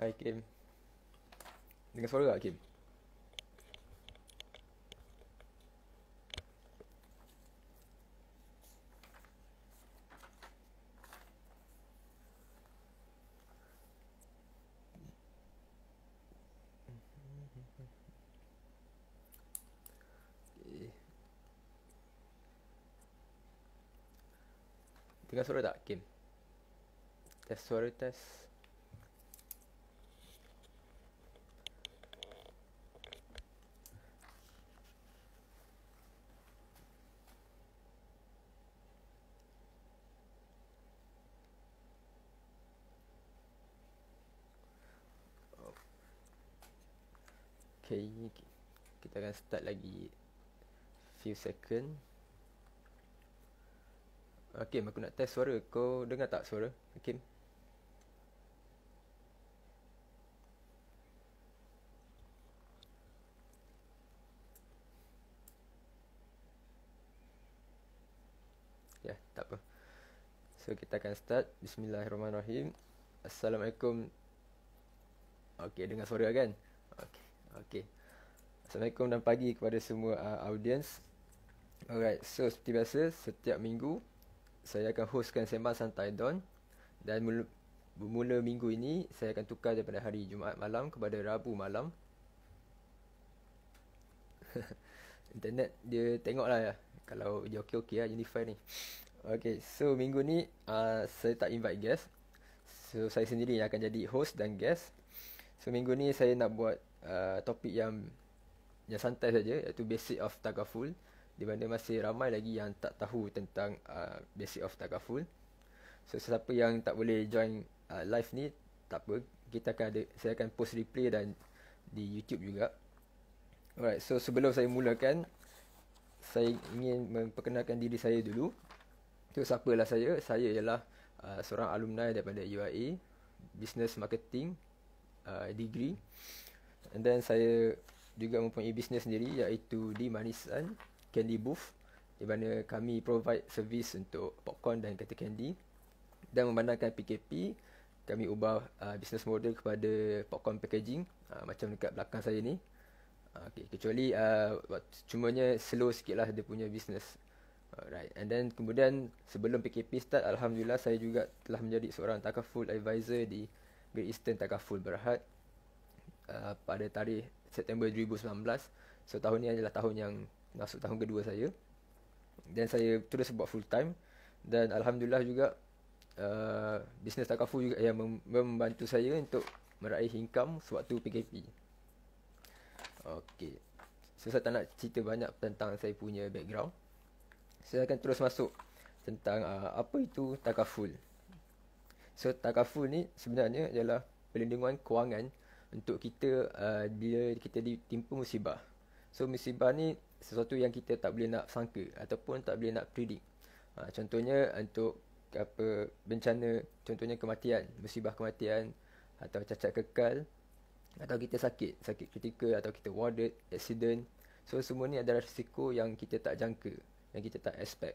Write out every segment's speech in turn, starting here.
Hai Kim Dengar suara tak Kim? Dengar suara tak, Kim? Test suara, test. kita akan start lagi few second Okay, aku nak test suara kau dengar tak suara Hakim ya tak apa so kita akan start bismillahirrahmanirrahim assalamualaikum Okay, dengan suara kan Okay, okay. Assalamualaikum dan pagi kepada semua uh, audience. Alright, so seperti biasa, setiap minggu saya akan hostkan Sembang Santai Don dan mula, bermula minggu ini saya akan tukar daripada hari Jumaat malam kepada Rabu malam. Internet dia tengoklah ya. Kalau dia okey-okey lah Unify ni. Okay, so minggu ni uh, saya tak invite guest. So saya sendiri yang akan jadi host dan guest. So minggu ni saya nak buat uh, topik yang yang santai saja iaitu basic of takaful di mana masih ramai lagi yang tak tahu tentang uh, basic of takaful so sesiapa yang tak boleh join uh, live ni tak apa kita akan ada saya akan post replay dan di YouTube juga alright so sebelum saya mulakan saya ingin memperkenalkan diri saya dulu so siapalah saya saya ialah uh, seorang alumni daripada UIA business marketing uh, degree and then saya juga mempunyai bisnes sendiri iaitu di Manisan Candy Booth di mana kami provide servis untuk popcorn dan kata candy dan memandangkan PKP kami ubah uh, bisnes model kepada popcorn packaging uh, macam dekat belakang saya ni uh, okay, kecuali uh, cumanya slow sikit lah dia punya bisnes Alright, and then kemudian sebelum PKP start, Alhamdulillah saya juga telah menjadi seorang takaful advisor di Great Eastern Takaful Berhad uh, pada tarikh September 2019 So tahun ni adalah tahun yang masuk tahun kedua saya Dan saya terus buat full time Dan Alhamdulillah juga uh, Bisnes Takafu juga yang membantu saya untuk meraih income sewaktu PKP Okay So saya tak nak cerita banyak tentang saya punya background Saya akan terus masuk tentang uh, apa itu Takaful So Takaful ni sebenarnya ialah pelindungan kewangan untuk kita uh, bila kita ditimpa musibah. So musibah ni sesuatu yang kita tak boleh nak sangka ataupun tak boleh nak predict. Uh, contohnya untuk apa bencana contohnya kematian, musibah kematian atau cacat kekal atau kita sakit, sakit kritikal atau kita warded, accident. So semua ni adalah risiko yang kita tak jangka, yang kita tak expect.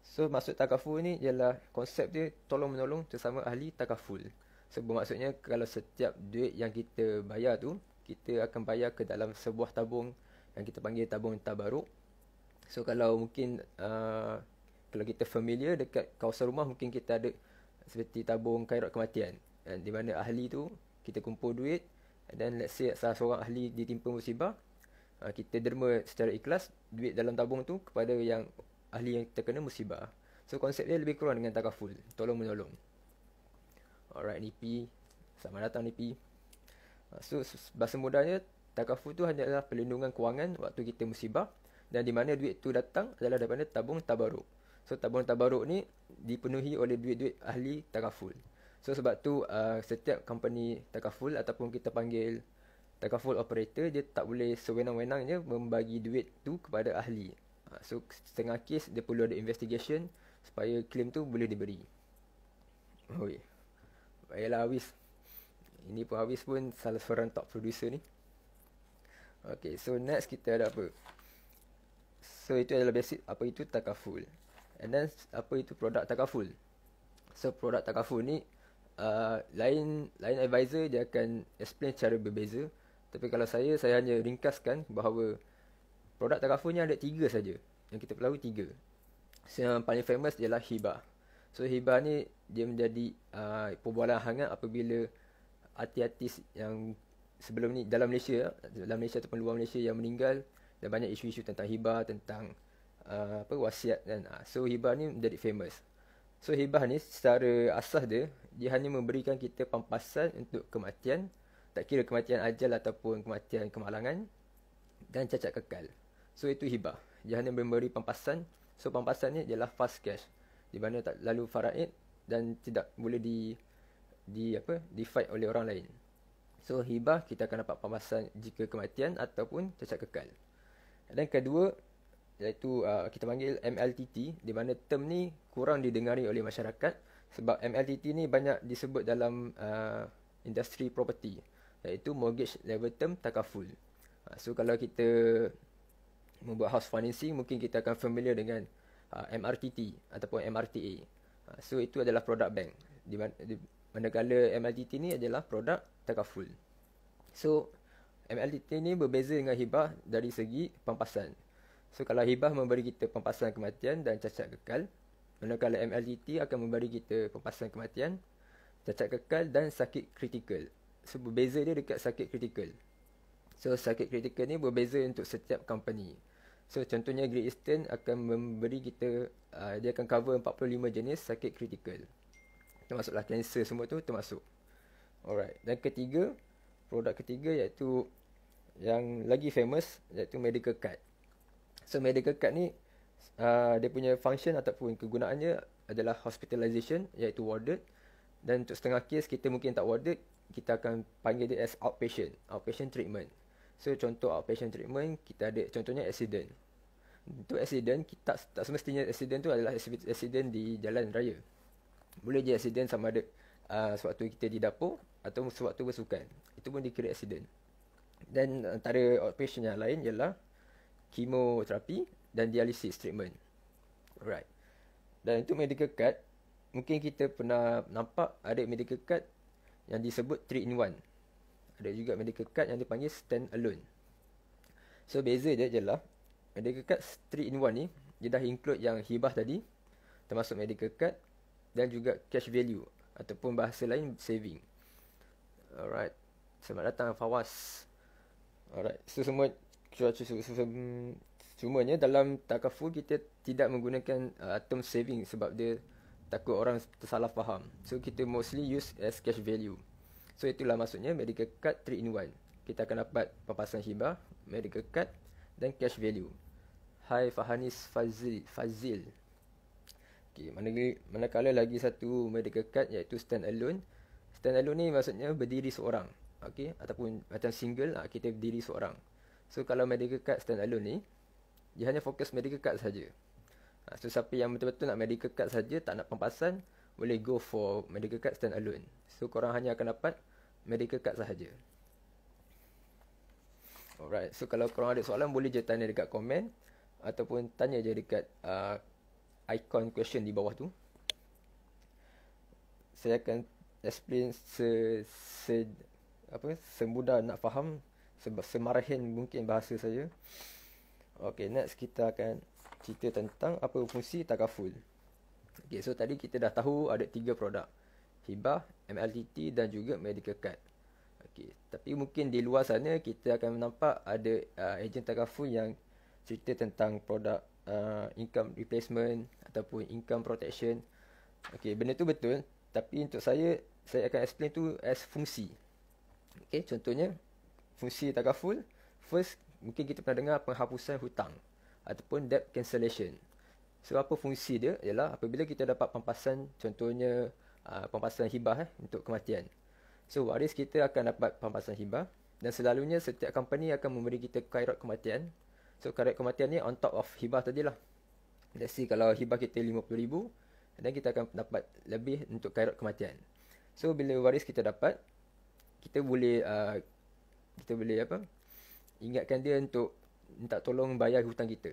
So maksud takaful ni ialah konsep dia tolong menolong sesama ahli takaful. So bermaksudnya kalau setiap duit yang kita bayar tu kita akan bayar ke dalam sebuah tabung yang kita panggil tabung tabaruk. So kalau mungkin uh, kalau kita familiar dekat kawasan rumah mungkin kita ada seperti tabung kairat kematian dan di mana ahli tu kita kumpul duit dan let's say salah seorang ahli ditimpa musibah uh, kita derma secara ikhlas duit dalam tabung tu kepada yang ahli yang terkena musibah. So konsep dia lebih kurang dengan takaful, tolong menolong. Alright Nipi Selamat datang Nipi ah, So bahasa mudahnya Takaful tu hanyalah perlindungan kewangan Waktu kita musibah Dan di mana duit tu datang Adalah daripada tabung tabaruk So tabung tabaruk ni Dipenuhi oleh duit-duit ahli takaful So sebab tu uh, Setiap company takaful Ataupun kita panggil Takaful operator Dia tak boleh sewenang-wenang je Membagi duit tu kepada ahli ah, So setengah kes Dia perlu ada investigation Supaya claim tu boleh diberi Okay Ayalah Awis Ini pun Awis pun salah seorang top producer ni Okay, so next kita ada apa? So, itu adalah basic apa itu takaful And then, apa itu produk takaful? So, produk takaful ni uh, lain lain advisor dia akan explain cara berbeza Tapi kalau saya, saya hanya ringkaskan bahawa Produk takaful ni ada tiga saja Yang kita perlu tiga So, yang paling famous ialah hibah So hibah ni dia menjadi uh, perbualan hangat apabila artis-artis yang sebelum ni dalam Malaysia dalam Malaysia ataupun luar Malaysia yang meninggal ada banyak isu-isu tentang hibah tentang uh, apa wasiat dan uh. so hibah ni menjadi famous. So hibah ni secara asas dia dia hanya memberikan kita pampasan untuk kematian tak kira kematian ajal ataupun kematian kemalangan dan cacat kekal. So itu hibah. Dia hanya memberi pampasan. So pampasan ni ialah fast cash di mana tak lalu faraid dan tidak boleh di di apa di fight oleh orang lain. So hibah kita akan dapat pembahasan jika kematian ataupun cacat kekal. Dan kedua iaitu uh, kita panggil MLTT di mana term ni kurang didengari oleh masyarakat sebab MLTT ni banyak disebut dalam uh, industri property iaitu mortgage level term takaful. Uh, so kalau kita membuat house financing mungkin kita akan familiar dengan uh, MRTT ataupun MRTA. Uh, so itu adalah produk bank. Di mana, di, manakala MLTT ni adalah produk takaful. So MLTT ni berbeza dengan hibah dari segi pampasan. So kalau hibah memberi kita pampasan kematian dan cacat kekal, manakala MLTT akan memberi kita pampasan kematian, cacat kekal dan sakit kritikal. So berbeza dia dekat sakit kritikal. So sakit kritikal ni berbeza untuk setiap company. So contohnya Great Eastern akan memberi kita uh, dia akan cover 45 jenis sakit kritikal. Termasuklah kanser semua tu termasuk. Alright. Dan ketiga, produk ketiga iaitu yang lagi famous iaitu medical card. So medical card ni uh, dia punya function ataupun kegunaannya adalah hospitalisation iaitu warded dan untuk setengah case kita mungkin tak warded kita akan panggil dia as outpatient, outpatient treatment. So contoh outpatient treatment kita ada contohnya accident. Itu accident kita tak, tak semestinya accident tu adalah accident di jalan raya. Boleh je accident sama ada uh, sewaktu kita di dapur atau sewaktu bersukan. Itu pun dikira accident. Dan antara operation yang lain ialah kemoterapi dan dialisis treatment. Alright. Dan untuk medical card. Mungkin kita pernah nampak ada medical card yang disebut 3 in 1. Ada juga medical card yang dipanggil stand alone. So, beza dia je lah medical card three in one ni dia dah include yang hibah tadi termasuk medical card dan juga cash value ataupun bahasa lain saving. Alright. Selamat datang Fawaz. Alright. So semua cuaca semuanya dalam takaful kita tidak menggunakan uh, term saving sebab dia takut orang tersalah faham. So kita mostly use as cash value. So itulah maksudnya medical card 3 in 1. Kita akan dapat pampasan hibah, medical card dan cash value. Hai Fahanis Fazil Fazil. Okey, mana manakala lagi satu Medical Card iaitu stand alone. Stand alone ni maksudnya berdiri seorang. Okey, ataupun macam single ah, kita berdiri seorang. So kalau Medical Card stand alone ni dia hanya fokus Medical Card saja. Ah, so siapa yang betul-betul nak Medical Card saja tak nak pampasan boleh go for Medical Card stand alone. So korang hanya akan dapat Medical Card sahaja. Alright, so kalau korang ada soalan boleh je tanya dekat komen ataupun tanya je dekat uh, icon question di bawah tu. Saya akan explain se, se apa semudah nak faham semarahin mungkin bahasa saya. Okay, next kita akan cerita tentang apa fungsi takaful. Okay, so tadi kita dah tahu ada tiga produk. Hibah, MLTT dan juga medical card. Okey, tapi mungkin di luar sana kita akan nampak ada uh, ejen takaful yang cerita tentang produk uh, income replacement ataupun income protection. Okey, benda tu betul, tapi untuk saya saya akan explain tu as fungsi. Okey, contohnya fungsi takaful first mungkin kita pernah dengar penghapusan hutang ataupun debt cancellation. So apa fungsi dia ialah apabila kita dapat pampasan contohnya uh, pampasan hibah eh untuk kematian. So waris kita akan dapat pampasan hibah dan selalunya setiap company akan memberi kita kairat kematian. So kairat kematian ni on top of hibah tadilah. Let's see kalau hibah kita RM50,000 dan kita akan dapat lebih untuk kairat kematian. So bila waris kita dapat, kita boleh uh, kita boleh apa? Ingatkan dia untuk minta tolong bayar hutang kita.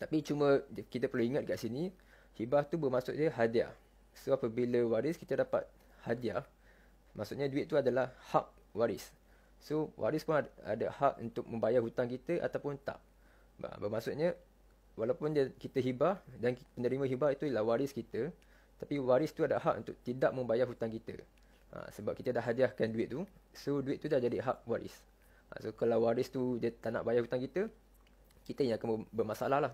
Tapi cuma kita perlu ingat kat sini, hibah tu bermaksud dia hadiah. So apabila waris kita dapat hadiah, Maksudnya duit tu adalah hak waris. So waris pun ada, hak untuk membayar hutang kita ataupun tak. Bermaksudnya walaupun dia, kita hibah dan penerima hibah itu ialah waris kita. Tapi waris tu ada hak untuk tidak membayar hutang kita. Ha, sebab kita dah hadiahkan duit tu. So duit tu dah jadi hak waris. Ha, so kalau waris tu dia tak nak bayar hutang kita, kita yang akan bermasalah lah.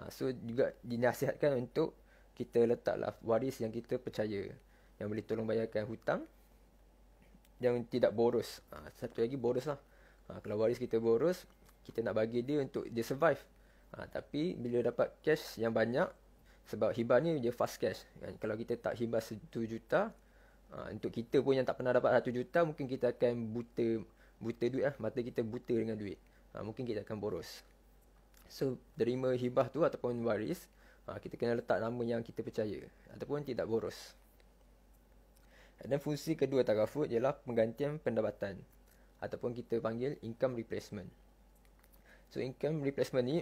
Ha, so juga dinasihatkan untuk kita letaklah waris yang kita percaya. Yang boleh tolong bayarkan hutang yang tidak boros. Ha, satu lagi boros lah. Ha, kalau waris kita boros, kita nak bagi dia untuk dia survive. Ha, tapi bila dapat cash yang banyak, sebab hibah ni dia fast cash. Kan? Kalau kita tak hibah 1 juta, ha, untuk kita pun yang tak pernah dapat 1 juta, mungkin kita akan buta buta duit lah. Mata kita buta dengan duit. Ha, mungkin kita akan boros. So, terima hibah tu ataupun waris, ha, kita kena letak nama yang kita percaya. Ataupun tidak boros. And fungsi kedua tarafut ialah penggantian pendapatan ataupun kita panggil income replacement. So income replacement ni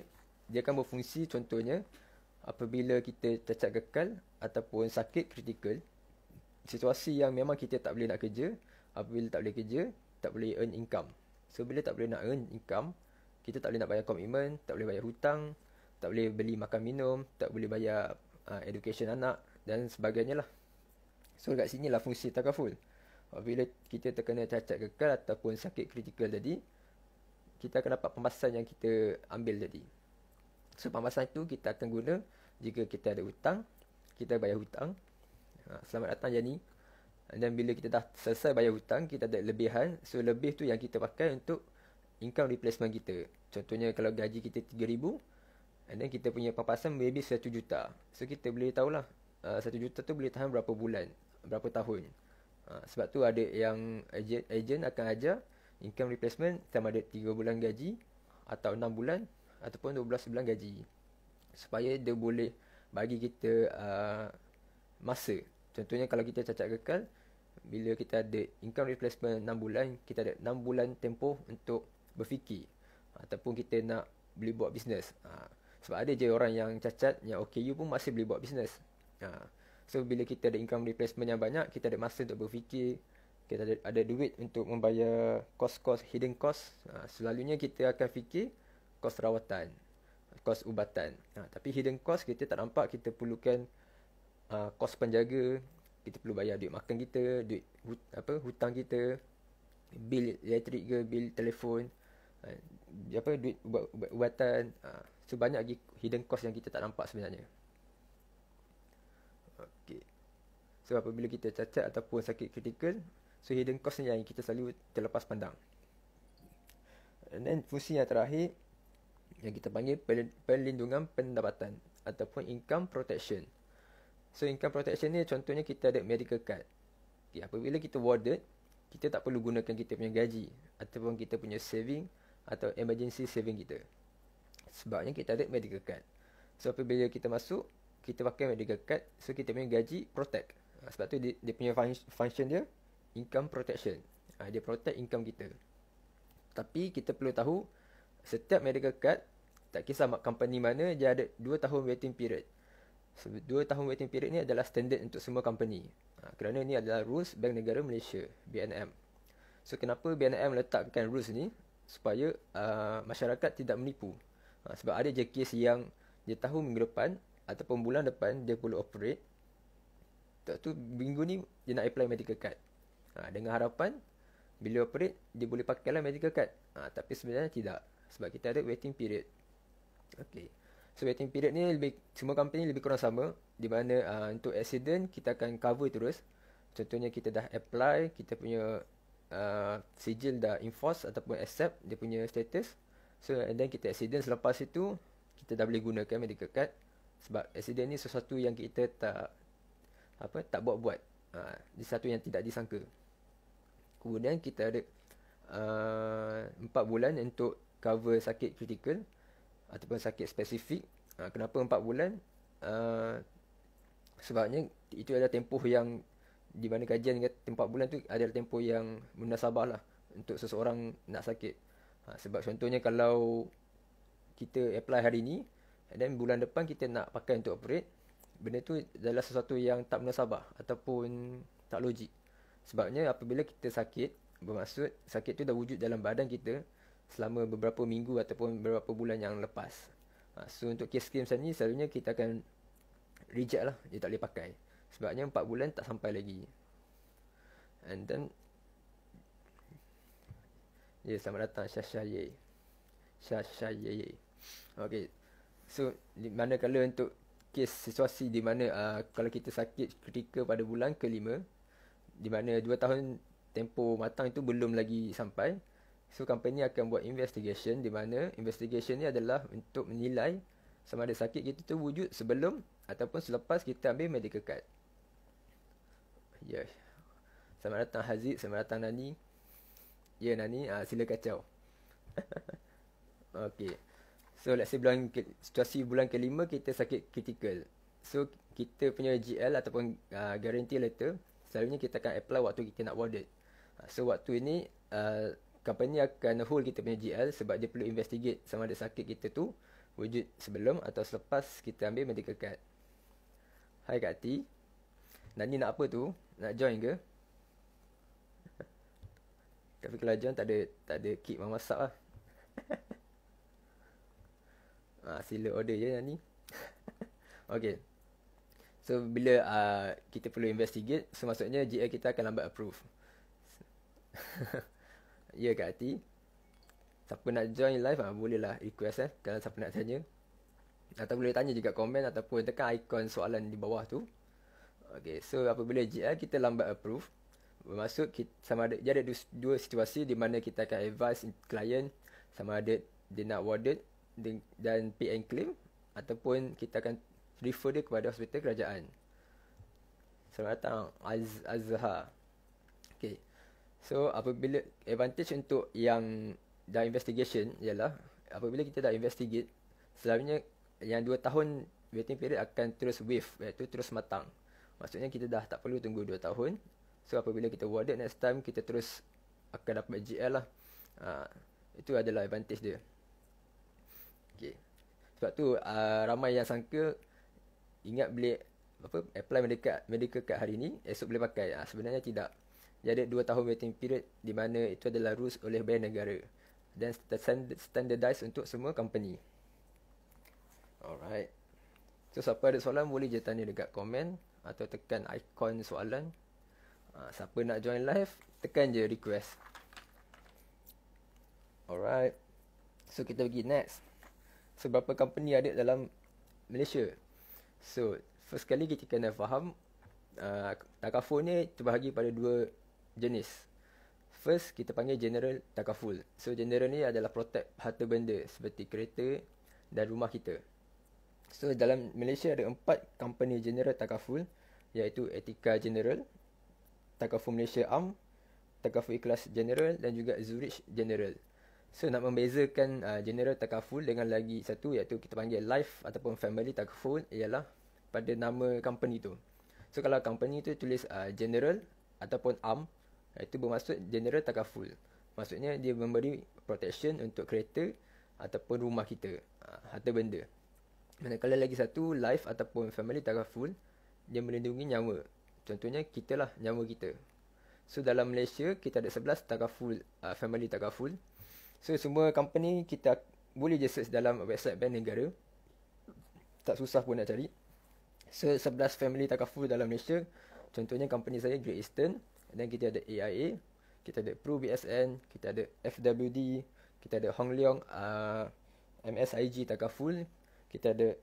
dia akan berfungsi contohnya apabila kita cacat kekal ataupun sakit kritikal situasi yang memang kita tak boleh nak kerja apabila tak boleh kerja tak boleh earn income so bila tak boleh nak earn income kita tak boleh nak bayar komitmen tak boleh bayar hutang tak boleh beli makan minum tak boleh bayar uh, education anak dan sebagainya lah So dekat sini lah fungsi takaful. Oh, bila kita terkena cacat kekal ataupun sakit kritikal tadi, kita akan dapat pembahasan yang kita ambil tadi. So pembahasan itu kita akan guna jika kita ada hutang, kita bayar hutang. Ha, selamat datang Jani. Dan bila kita dah selesai bayar hutang, kita ada lebihan. So lebih tu yang kita pakai untuk income replacement kita. Contohnya kalau gaji kita RM3,000, And then kita punya papasan maybe 1 juta. So kita boleh tahulah uh, 1 juta tu boleh tahan berapa bulan berapa tahun. Ha, sebab tu ada yang agent, agent akan ajar income replacement sama ada 3 bulan gaji atau 6 bulan ataupun 12 bulan gaji. Supaya dia boleh bagi kita uh, masa. Contohnya kalau kita cacat kekal, bila kita ada income replacement 6 bulan, kita ada 6 bulan tempoh untuk berfikir. Ataupun kita nak beli buat bisnes. Ha, sebab ada je orang yang cacat, yang OKU pun masih beli buat bisnes. Ha, So bila kita ada income replacement yang banyak Kita ada masa untuk berfikir Kita ada, ada duit untuk membayar Kos-kos, hidden cost ha, Selalunya kita akan fikir Kos rawatan Kos ubatan ha, Tapi hidden cost kita tak nampak Kita perlukan uh, Kos penjaga Kita perlu bayar duit makan kita Duit hut, apa hutang kita Bil elektrik ke Bil telefon ha, apa, Duit ubat, ubat, ubatan ha, So banyak lagi hidden cost yang kita tak nampak sebenarnya So apabila kita cacat ataupun sakit kritikal So hidden cost ni yang kita selalu terlepas pandang And then fungsi yang terakhir Yang kita panggil perlindungan pendapatan Ataupun income protection So income protection ni contohnya kita ada medical card okay, Apabila kita warded Kita tak perlu gunakan kita punya gaji Ataupun kita punya saving Atau emergency saving kita Sebabnya kita ada medical card So apabila kita masuk Kita pakai medical card So kita punya gaji protect sebab tu dia, dia punya function dia income protection. Uh, dia protect income kita. Tapi kita perlu tahu setiap medical card tak kisah mak company mana dia ada 2 tahun waiting period. So, dua tahun waiting period ni adalah standard untuk semua company. Uh, kerana ni adalah rules Bank Negara Malaysia, BNM. So kenapa BNM letakkan rules ni? Supaya uh, masyarakat tidak menipu. Uh, sebab ada je case yang dia tahu minggu depan ataupun bulan depan dia perlu operate Lepas tu minggu ni dia nak apply medical card. Ha, dengan harapan bila operate dia boleh pakai lah medical card. Ha, tapi sebenarnya tidak. Sebab kita ada waiting period. Okay. So waiting period ni lebih, semua company lebih kurang sama. Di mana uh, untuk accident kita akan cover terus. Contohnya kita dah apply, kita punya uh, sigil dah enforce ataupun accept dia punya status. So and then kita accident selepas itu kita dah boleh gunakan medical card. Sebab accident ni sesuatu yang kita tak apa tak buat-buat. Ha, di satu yang tidak disangka. Kemudian kita ada uh, bulan untuk cover sakit kritikal ataupun sakit spesifik. Ha, kenapa empat bulan? Uh, sebabnya itu adalah tempoh yang di mana kajian kata 4 bulan tu adalah tempoh yang munasabah lah untuk seseorang nak sakit. Ha, sebab contohnya kalau kita apply hari ni dan bulan depan kita nak pakai untuk operate benda tu adalah sesuatu yang tak munasabah ataupun tak logik. Sebabnya apabila kita sakit, bermaksud sakit tu dah wujud dalam badan kita selama beberapa minggu ataupun beberapa bulan yang lepas. Ha, so untuk kes krim macam ni selalunya kita akan reject lah, dia tak boleh pakai. Sebabnya 4 bulan tak sampai lagi. And then, ya yeah, selamat datang Syasha Ye. Syasha Ye Okay, so di mana kalau untuk kes situasi di mana uh, kalau kita sakit ketika pada bulan kelima di mana dua tahun tempo matang itu belum lagi sampai so company akan buat investigation di mana investigation ni adalah untuk menilai sama ada sakit kita tu wujud sebelum ataupun selepas kita ambil medical card yeah. selamat datang Haziq, selamat datang Nani ya yeah, Nani, uh, sila kacau Okay. So let's say bulan ke, situasi bulan kelima kita sakit kritikal. So kita punya GL ataupun uh, guarantee letter selalunya kita akan apply waktu kita nak warded. Uh, so waktu ini uh, company akan hold kita punya GL sebab dia perlu investigate sama ada sakit kita tu wujud sebelum atau selepas kita ambil medical card. Hai Kak T. Nani nak apa tu? Nak join ke? Tapi kalau join tak ada tak ada kit memasak lah. Ha, ah, sila order je nanti. okay. So, bila uh, kita perlu investigate, so maksudnya GA kita akan lambat approve. ya, Kak Ati. Siapa nak join live, ha, ah, bolehlah request eh. Kalau siapa nak tanya. Atau boleh tanya juga komen ataupun tekan ikon soalan di bawah tu. Okay, so apabila GA kita lambat approve, Bermaksud kita, sama ada dia ada dua, dua situasi di mana kita akan advise client sama ada dia nak warded dan pay and claim ataupun kita akan refer dia kepada hospital kerajaan. Selamat datang Az Azha. Okay. So apabila advantage untuk yang dah investigation ialah apabila kita dah investigate selalunya yang 2 tahun waiting period akan terus waive iaitu terus matang. Maksudnya kita dah tak perlu tunggu 2 tahun. So apabila kita warded next time kita terus akan dapat GL lah. Uh, itu adalah advantage dia. Okay. Sebab tu uh, ramai yang sangka ingat beli apa apply medical medical card hari ni esok boleh pakai. Uh, sebenarnya tidak. Dia ada 2 tahun waiting period di mana itu adalah rules oleh bank negara dan standardized untuk semua company. Alright. So siapa ada soalan boleh je tanya dekat komen atau tekan ikon soalan. Uh, siapa nak join live tekan je request. Alright. So kita pergi next seberapa company ada dalam Malaysia. So, first kali kita kena faham uh, takaful ni terbahagi pada dua jenis. First, kita panggil general takaful. So, general ni adalah protect harta benda seperti kereta dan rumah kita. So, dalam Malaysia ada empat company general takaful iaitu Etika General, Takaful Malaysia Am, Takaful Ikhlas General dan juga Zurich General. So nak membezakan uh, general takaful dengan lagi satu iaitu kita panggil life ataupun family takaful ialah pada nama company tu. So kalau company tu tulis uh, general ataupun am itu bermaksud general takaful. Maksudnya dia memberi protection untuk kereta ataupun rumah kita uh, atau benda. Manakala lagi satu life ataupun family takaful dia melindungi nyawa. Contohnya kita lah nyawa kita. So dalam Malaysia kita ada 11 takaful uh, family takaful. So semua company kita boleh je search dalam website bank negara. Tak susah pun nak cari. So 11 family takaful dalam Malaysia. Contohnya company saya Great Eastern. Dan kita ada AIA. Kita ada Pro BSN. Kita ada FWD. Kita ada Hong Leong. Uh, MSIG takaful. Kita ada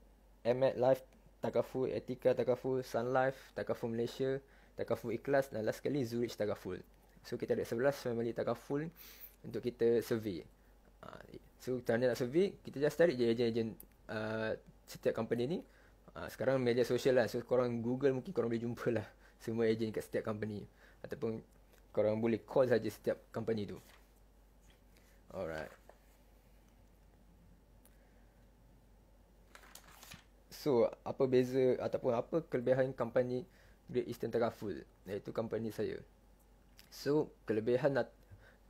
MAT Life takaful. Etika takaful. Sun Life takaful Malaysia. Takaful Ikhlas. Dan last sekali Zurich takaful. So kita ada 11 family takaful. Takaful untuk kita survey. Ah, so, cara nak survey, kita just tarik je ejen-ejen uh, setiap company ni. Uh, sekarang media sosial lah. So, korang Google mungkin korang boleh jumpa lah semua ejen kat setiap company. Ataupun korang boleh call saja setiap company tu. Alright. So, apa beza ataupun apa kelebihan company Great Eastern Tengah Iaitu company saya. So, kelebihan nak...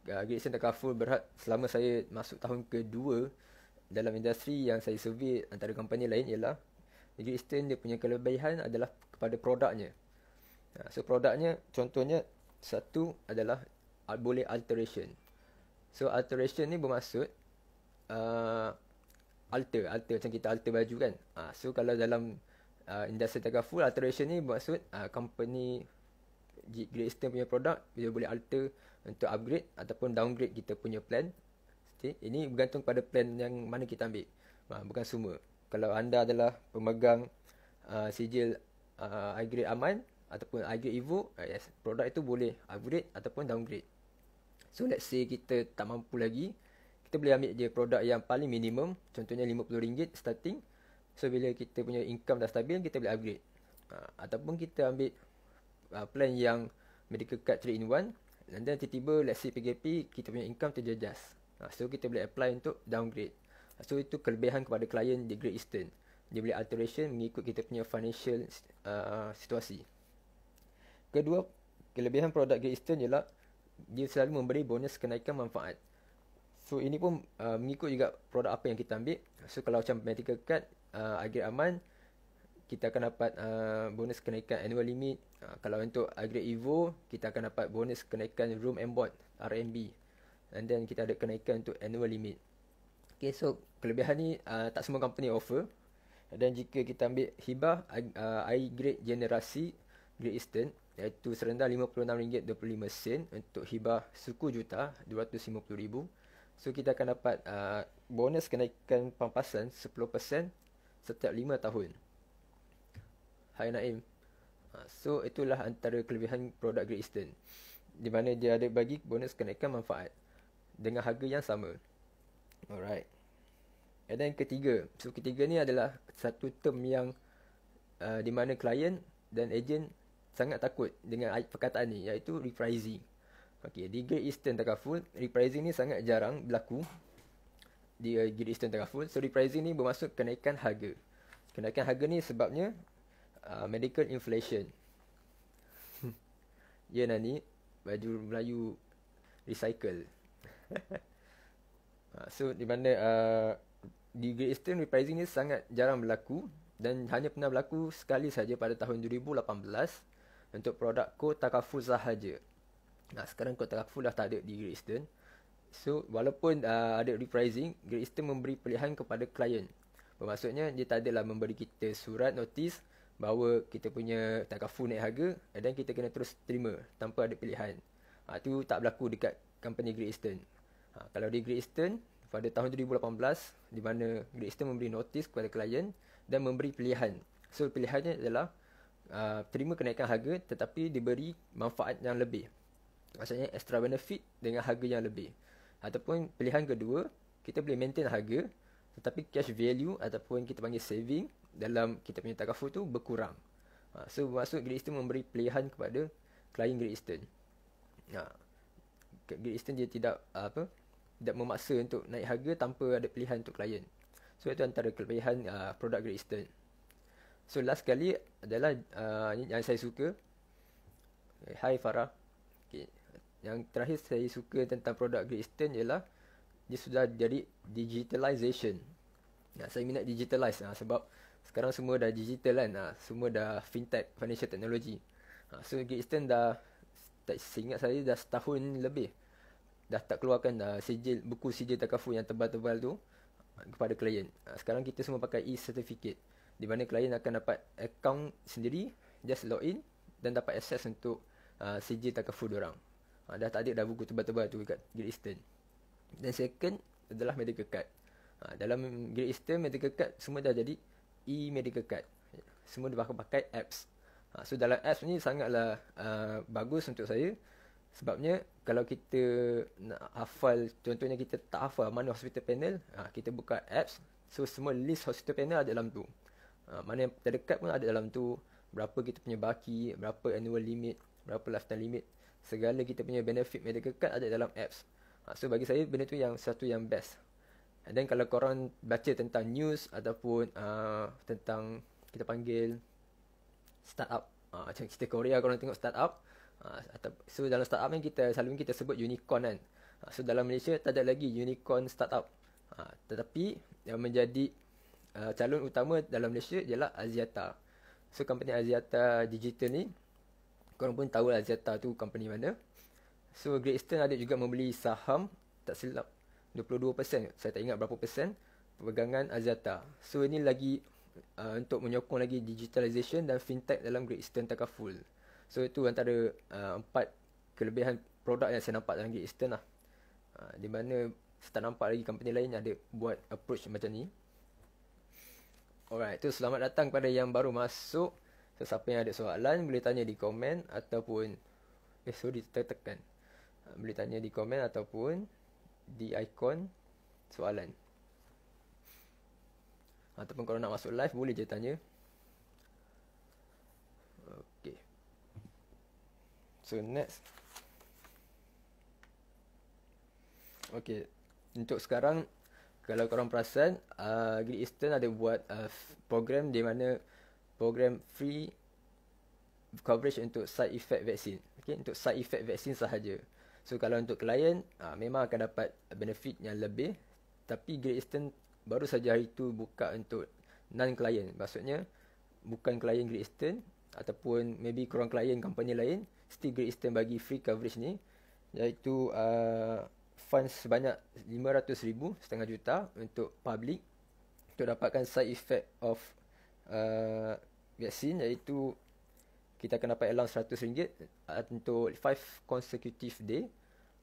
Great Sense Takaful berhad selama saya masuk tahun kedua dalam industri yang saya survey antara company lain ialah Great Eastern dia punya kelebihan adalah kepada produknya. Ah, so produknya contohnya satu adalah boleh alteration. So alteration ni bermaksud uh, alter, alter macam kita alter baju kan. Uh, so kalau dalam uh, industri Takaful alteration ni bermaksud uh, company Great Eastern punya produk Kita boleh alter untuk upgrade ataupun downgrade kita punya plan okay. Ini bergantung pada plan yang mana kita ambil ha, Bukan semua Kalau anda adalah pemegang uh, sijil uh, ah, iGrade Aman Ataupun upgrade Evo uh, yes, Produk itu boleh upgrade ataupun downgrade So let's say kita tak mampu lagi Kita boleh ambil je produk yang paling minimum Contohnya RM50 starting So bila kita punya income dah stabil kita boleh upgrade Uh, ataupun kita ambil uh, plan yang medical card 3 in 1 dan then tiba-tiba let's say PKP kita punya income terjejas uh, so kita boleh apply untuk downgrade uh, so itu kelebihan kepada klien di Great Eastern dia boleh alteration mengikut kita punya financial uh, situasi kedua kelebihan produk Great Eastern ialah dia selalu memberi bonus kenaikan manfaat so ini pun uh, mengikut juga produk apa yang kita ambil so kalau macam medical card uh, agar aman kita akan dapat uh, bonus kenaikan annual limit. Uh, kalau untuk upgrade Evo, kita akan dapat bonus kenaikan room and board RMB. And then kita ada kenaikan untuk annual limit. Okay, so kelebihan ni uh, tak semua company offer. Dan jika kita ambil hibah uh, i-grade generasi Great Eastern iaitu serendah RM56.25 untuk hibah suku juta RM250,000. So kita akan dapat uh, bonus kenaikan pampasan 10% setiap 5 tahun. Hai Naim. Ah, so itulah antara kelebihan produk Great Eastern di mana dia ada bagi bonus kenaikan manfaat dengan harga yang sama. Alright. And then ketiga. So ketiga ni adalah satu term yang uh, di mana klien dan ejen sangat takut dengan perkataan ni iaitu repricing. Okey, di Great Eastern Takaful, repricing ni sangat jarang berlaku di uh, Great Eastern Takaful. So, repricing ni bermaksud kenaikan harga. Kenaikan harga ni sebabnya Ah, medical inflation. ya yeah, ni baju Melayu recycle. Ah, so di mana uh, ah, di Great Eastern repricing ni sangat jarang berlaku dan hanya pernah berlaku sekali saja pada tahun 2018 untuk produk Kota Kafu sahaja. Nah, sekarang Kota Kafu dah tak ada di Great Eastern. So, walaupun uh, ada repricing, Great Eastern memberi pilihan kepada klien. Bermaksudnya, dia tak adalah memberi kita surat notice bahawa kita punya takaful naik harga dan kita kena terus terima tanpa ada pilihan. Ha, tu tak berlaku dekat company Great Eastern. Ha, kalau di Great Eastern pada tahun 2018 di mana Great Eastern memberi notis kepada klien dan memberi pilihan. So pilihannya adalah uh, terima kenaikan harga tetapi diberi manfaat yang lebih. Maksudnya extra benefit dengan harga yang lebih. Ataupun pilihan kedua, kita boleh maintain harga tetapi cash value ataupun kita panggil saving dalam kita punya takaful tu berkurang. Ha, so maksud Great Eastern memberi pilihan kepada klien Great Eastern. Ha, Great Eastern dia tidak apa tidak memaksa untuk naik harga tanpa ada pilihan untuk klien. So itu antara kelebihan uh, produk Great Eastern. So last kali adalah uh, yang saya suka. Okay, eh, Farah. Okay. Yang terakhir saya suka tentang produk Great Eastern ialah dia sudah jadi digitalisation. Nah, ha, saya minat digitalize uh, sebab sekarang semua dah digital kan ha, semua dah fintech financial technology ha, so Great dah tak seingat saya dah setahun lebih dah tak keluarkan dah sijil buku sijil takafu yang tebal-tebal tu ha, kepada klien ha, sekarang kita semua pakai e-certificate di mana klien akan dapat account sendiri just log in dan dapat access untuk uh, sijil takafu orang ha, dah tak ada dah buku tebal-tebal tu dekat Great dan second adalah medical card ha, dalam Great Eastern medical card semua dah jadi e-medical card. Semua dia pakai apps. Ha, so dalam apps ni sangatlah uh, bagus untuk saya. Sebabnya kalau kita nak hafal, contohnya kita tak hafal mana hospital panel, ha, kita buka apps. So semua list hospital panel ada dalam tu. Ha, mana yang terdekat pun ada dalam tu. Berapa kita punya baki, berapa annual limit, berapa lifetime limit. Segala kita punya benefit medical card ada dalam apps. Ha, so bagi saya benda tu yang satu yang best And then kalau korang baca tentang news ataupun uh, tentang kita panggil startup. Uh, macam cerita Korea korang tengok startup. Uh, so dalam startup ni kita selalunya kita sebut unicorn kan. Uh, so dalam Malaysia tak ada lagi unicorn startup. Uh, tetapi yang menjadi uh, calon utama dalam Malaysia ialah Aziata. So company Aziata Digital ni korang pun tahu lah Aziata tu company mana. So Great Eastern ada juga membeli saham tak silap 22% saya tak ingat berapa persen pegangan Azata. So ini lagi uh, untuk menyokong lagi digitalisation dan fintech dalam Great Eastern Takaful. So itu antara uh, empat kelebihan produk yang saya nampak dalam Great Eastern lah. Uh, di mana saya tak nampak lagi company lain ada buat approach macam ni. Alright, tu selamat datang kepada yang baru masuk. So, siapa yang ada soalan boleh tanya di komen ataupun eh sorry tertekan. Uh, boleh tanya di komen ataupun di ikon soalan ataupun kalau nak masuk live boleh je tanya okey so next okey untuk sekarang kalau korang perasan uh, Great Eastern ada buat uh, program di mana program free coverage untuk side effect vaksin okey untuk side effect vaksin sahaja So kalau untuk klien ha, memang akan dapat benefit yang lebih tapi Great Eastern baru saja hari itu buka untuk non klien, Maksudnya bukan klien Great Eastern ataupun maybe kurang klien company lain still Great Eastern bagi free coverage ni iaitu uh, ah, fund sebanyak 500,000 setengah juta untuk public untuk dapatkan side effect of uh, vaksin iaitu kita akan dapat allowance RM100 uh, untuk 5 consecutive day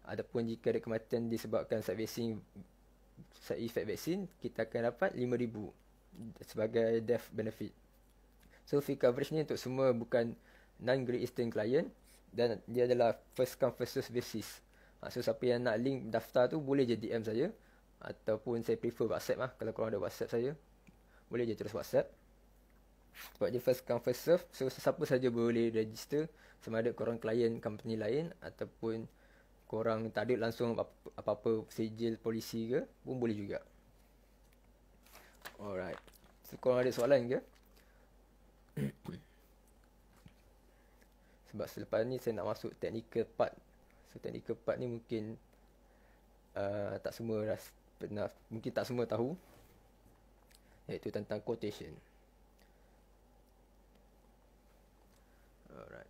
ataupun jika ada kematian disebabkan side vaccine side effect vaksin kita akan dapat RM5,000 sebagai death benefit so fee coverage ni untuk semua bukan non Great Eastern client dan dia adalah first come first serve basis ah, so siapa yang nak link daftar tu boleh je DM saya ataupun saya prefer WhatsApp lah kalau korang ada WhatsApp saya boleh je terus WhatsApp sebab dia first come first serve So siapa saja boleh register Sama ada korang klien company lain Ataupun korang tak ada langsung apa-apa sejil polisi ke Pun boleh juga Alright So korang ada soalan ke? Sebab selepas ni saya nak masuk technical part So technical part ni mungkin uh, Tak semua ras, pernah, Mungkin tak semua tahu Iaitu tentang Quotation Alright.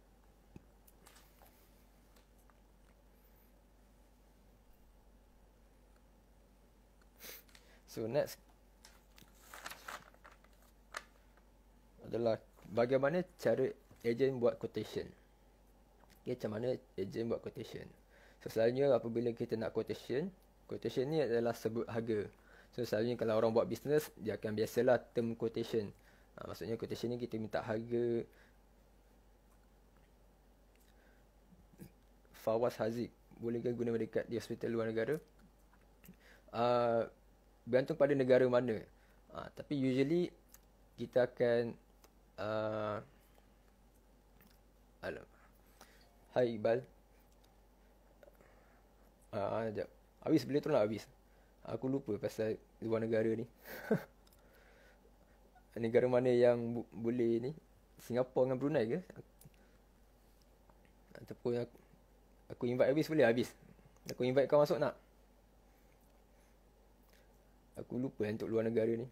So next adalah bagaimana cara agent buat quotation. Okay, macam mana agent buat quotation. So, selalunya apabila kita nak quotation, quotation ni adalah sebut harga. So, selalunya kalau orang buat business, dia akan biasalah term quotation. Ha, maksudnya quotation ni kita minta harga, Fawaz Haziq boleh guna mendekat di hospital luar negara uh, bergantung pada negara mana uh, tapi usually kita akan uh, alam Hai Iqbal Ah, uh, jap. Habis beli tu nak habis. Aku lupa pasal luar negara ni. negara mana yang bu- boleh ni? Singapura dengan Brunei ke? Ataupun aku, Aku invite habis boleh habis. Aku invite kau masuk nak? Aku lupa untuk luar negara ni.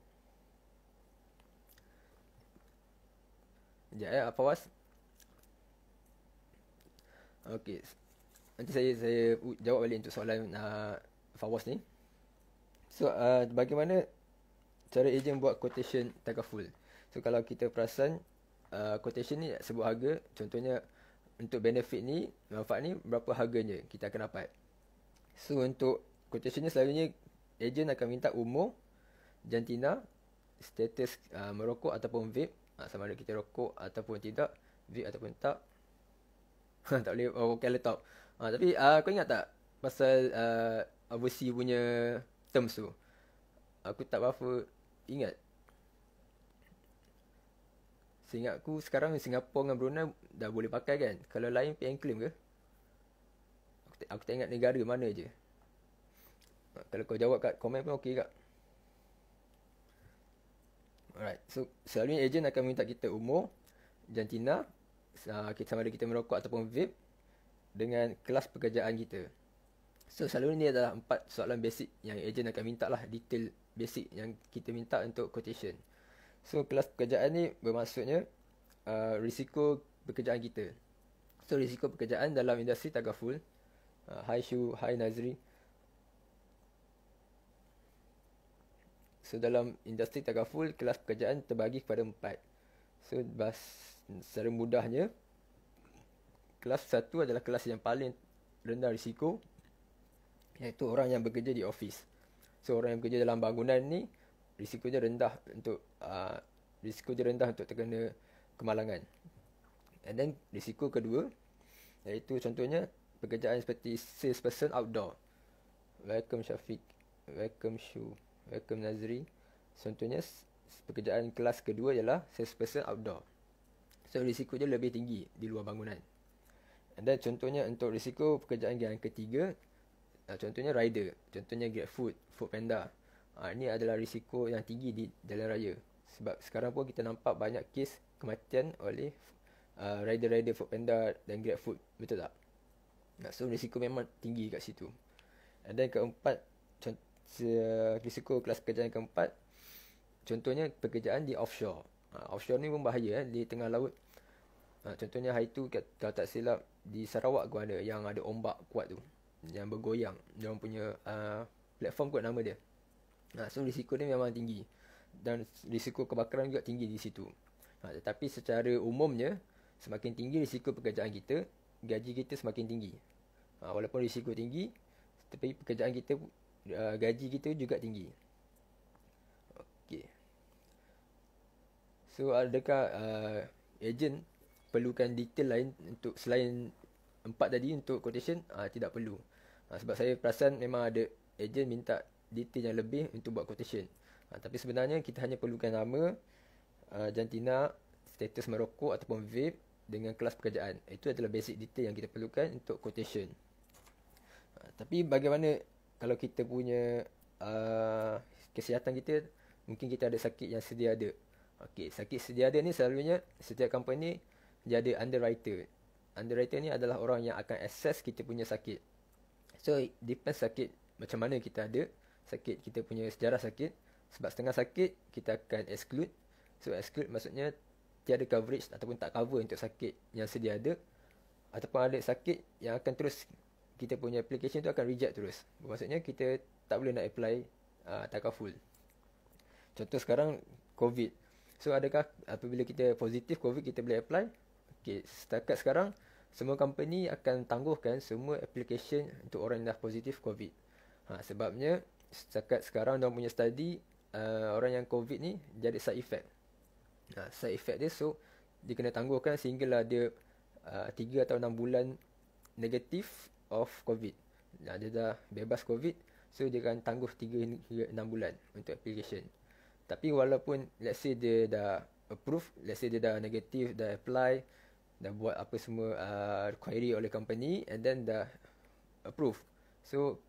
Jaya eh, apa was? Okey. Nanti saya saya jawab balik untuk soalan uh, Fawaz ni. So, uh, bagaimana cara ejen buat quotation takaful? So, kalau kita perasan, uh, quotation ni sebut harga. Contohnya, untuk benefit ni, manfaat ni berapa harganya kita akan dapat. So untuk quotation ni selalunya ejen akan minta umur, jantina, status uh, merokok ataupun vape, uh, sama ada kita rokok ataupun tidak, vape ataupun tak. tak boleh oh, okay, laptop. Uh, tapi uh, kau ingat tak pasal uh, overseas punya terms tu? Aku tak berapa ingat. Seingat aku sekarang Singapura dengan Brunei dah boleh pakai kan. Kalau lain pay and claim ke? Aku, t- aku tak ingat negara mana je. Ah, kalau kau jawab kat komen pun okey kak. Alright, so selalu selalunya agent akan minta kita umur, jantina, ah, kita sama ada kita merokok ataupun VIP dengan kelas pekerjaan kita. So selalu ni adalah empat soalan basic yang agent akan minta lah detail basic yang kita minta untuk quotation. So kelas pekerjaan ni bermaksudnya uh, risiko pekerjaan kita. So risiko pekerjaan dalam industri tagaful. Uh, hi Shu, hi Nazri. So dalam industri tagaful, kelas pekerjaan terbagi kepada empat. So bas, secara mudahnya, kelas satu adalah kelas yang paling rendah risiko iaitu orang yang bekerja di office. So orang yang bekerja dalam bangunan ni risikonya rendah untuk uh, risiko dia rendah untuk terkena kemalangan. And then risiko kedua iaitu contohnya pekerjaan seperti sales person outdoor. Welcome Shafiq, welcome Shu, welcome Nazri. Contohnya pekerjaan kelas kedua ialah sales person outdoor. So risiko dia lebih tinggi di luar bangunan. And then contohnya untuk risiko pekerjaan yang ketiga uh, contohnya rider, contohnya GrabFood, Foodpanda. Ah uh, ini adalah risiko yang tinggi di jalan raya sebab sekarang pun kita nampak banyak kes kematian oleh uh, rider-rider Foodpanda dan GrabFood betul tak? Nah, so risiko memang tinggi kat situ. And then keempat contoh, risiko kelas pekerjaan keempat contohnya pekerjaan di offshore. Uh, offshore ni pun bahaya eh, di tengah laut. Uh, contohnya hari tu kalau tak silap di Sarawak Guana yang ada ombak kuat tu yang bergoyang dia punya uh, platform kuat nama dia. Nah, so risiko dia memang tinggi dan risiko kebakaran juga tinggi di situ. Ha, tetapi secara umumnya, semakin tinggi risiko pekerjaan kita, gaji kita semakin tinggi. Ha, walaupun risiko tinggi, tetapi pekerjaan kita, uh, gaji kita juga tinggi. Okay. So, adakah uh, ha, agent perlukan detail lain untuk selain empat tadi untuk quotation? Uh, tidak perlu. Uh, sebab saya perasan memang ada agent minta detail yang lebih untuk buat quotation. Ha, tapi sebenarnya kita hanya perlukan nama, uh, jantina, status merokok ataupun vape dengan kelas pekerjaan. Itu adalah basic detail yang kita perlukan untuk quotation. Ha, tapi bagaimana kalau kita punya uh, kesihatan kita, mungkin kita ada sakit yang sedia ada. Okey, sakit sedia ada ni selalunya setiap company dia ada underwriter. Underwriter ni adalah orang yang akan assess kita punya sakit. So, depend sakit macam mana kita ada, sakit kita punya sejarah sakit, sebab setengah sakit kita akan exclude. So exclude maksudnya tiada coverage ataupun tak cover untuk sakit yang sedia ada ataupun ada sakit yang akan terus kita punya application tu akan reject terus. Maksudnya kita tak boleh nak apply uh, ah, takaful. full. Contoh sekarang COVID. So adakah apabila kita positif COVID kita boleh apply? Okay, setakat sekarang semua company akan tangguhkan semua application untuk orang yang dah positif COVID. Ha, sebabnya setakat sekarang dalam punya study uh, orang yang COVID ni jadi side effect. Uh, side effect dia so dia kena tangguhkan sehinggalah dia uh, 3 atau 6 bulan negatif of COVID. Nah, dia dah bebas COVID so dia akan tangguh 3 6 bulan untuk application. Tapi walaupun let's say dia dah approve, let's say dia dah negatif, dah apply, dah buat apa semua uh, query oleh company and then dah approve. So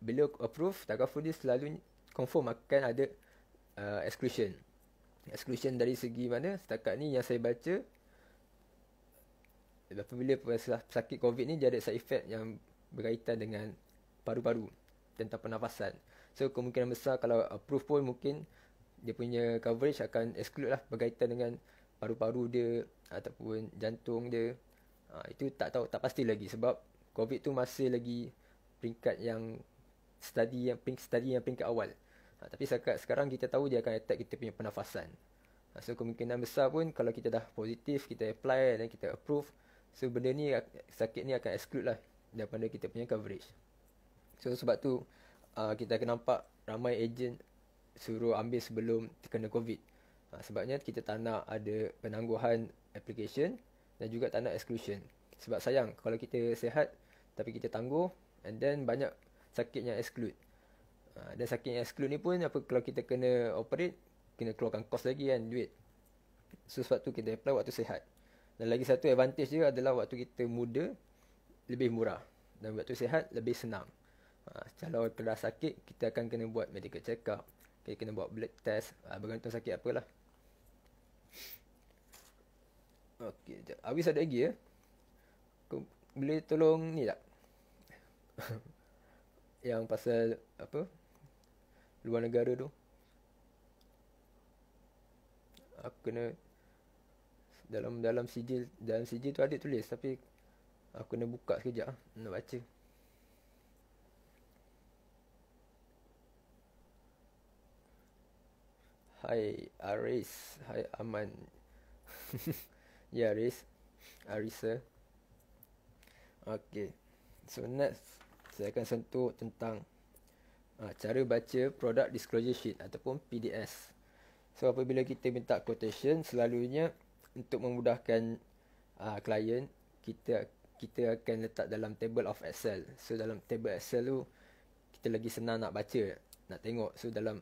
bila approve, takaful dia selalu confirm akan ada uh, exclusion. Exclusion dari segi mana setakat ni yang saya baca apabila sakit COVID ni dia ada side effect yang berkaitan dengan paru-paru tentang pernafasan. So kemungkinan besar kalau approve pun mungkin dia punya coverage akan exclude lah berkaitan dengan paru-paru dia ataupun jantung dia. Ha, itu tak tahu tak pasti lagi sebab COVID tu masih lagi peringkat yang study yang peringkat study yang peringkat awal. Ha, tapi sekarang kita tahu dia akan attack kita punya pernafasan. Ha, so kemungkinan besar pun kalau kita dah positif, kita apply dan kita approve. So benda ni, sakit ni akan exclude lah daripada kita punya coverage. So sebab tu uh, kita akan nampak ramai agent suruh ambil sebelum terkena COVID. Uh, sebabnya kita tak nak ada penangguhan application dan juga tak nak exclusion. Sebab sayang kalau kita sehat tapi kita tangguh and then banyak sakit yang exclude. Ha, dan saking exclude ni pun apa kalau kita kena operate kena keluarkan kos lagi kan duit so sebab tu kita apply waktu sehat dan lagi satu advantage dia adalah waktu kita muda lebih murah dan waktu sehat lebih senang ha, kalau kena sakit kita akan kena buat medical check up kita kena buat blood test ha, bergantung sakit apalah Okey, sekejap. Habis ada lagi ya. Kau boleh tolong ni tak? Yang pasal apa? luar negara tu aku kena dalam dalam sijil dalam sijil tu ada tulis tapi aku kena buka sekejap ah, nak baca Hai Aris, hai Aman. ya yeah, Aris. Arisa. Okey, So next saya akan sentuh tentang uh, cara baca product disclosure sheet ataupun PDS. So apabila kita minta quotation selalunya untuk memudahkan uh, ah, client kita kita akan letak dalam table of excel. So dalam table excel tu kita lagi senang nak baca, nak tengok. So dalam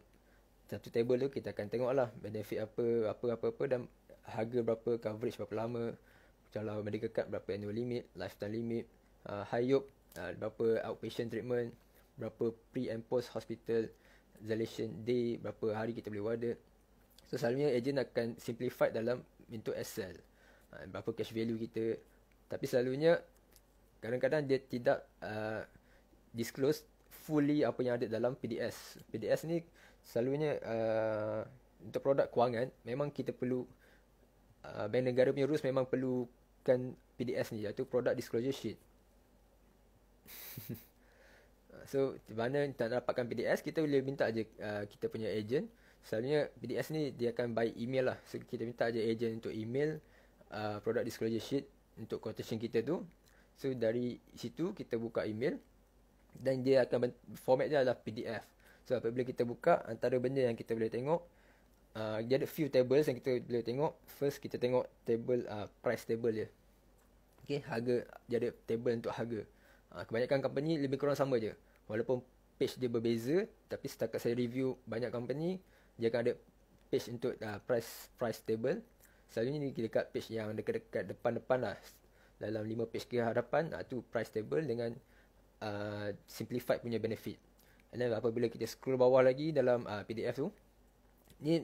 satu table tu kita akan tengok lah benefit apa, apa-apa apa dan harga berapa, coverage berapa lama, kalau medical card berapa annual limit, lifetime limit, uh, high yield uh, berapa outpatient treatment berapa pre and post hospital isolation day, berapa hari kita boleh order. So selalunya agent akan simplify dalam bentuk Excel. Ha, berapa cash value kita. Tapi selalunya kadang-kadang dia tidak uh, disclose fully apa yang ada dalam PDS. PDS ni selalunya uh, untuk produk kewangan memang kita perlu uh, bank negara punya rules memang perlukan PDS ni iaitu product disclosure sheet. so mana tak dapatkan PDS kita boleh minta aja uh, kita punya agent selalunya PDS ni dia akan by email lah so kita minta aja agent untuk email uh, product disclosure sheet untuk quotation kita tu so dari situ kita buka email dan dia akan ben- format dia adalah PDF so apabila kita buka antara benda yang kita boleh tengok uh, dia ada few tables yang kita boleh tengok first kita tengok table uh, price table dia Okay, harga dia ada table untuk harga. Uh, kebanyakan company lebih kurang sama je walaupun page dia berbeza tapi setakat saya review banyak company dia akan ada page untuk uh, price price table selalunya ni dekat page yang dekat-dekat depan-depan lah dalam 5 page ke hadapan uh, tu price table dengan uh, simplified punya benefit and then apabila kita scroll bawah lagi dalam uh, PDF tu ni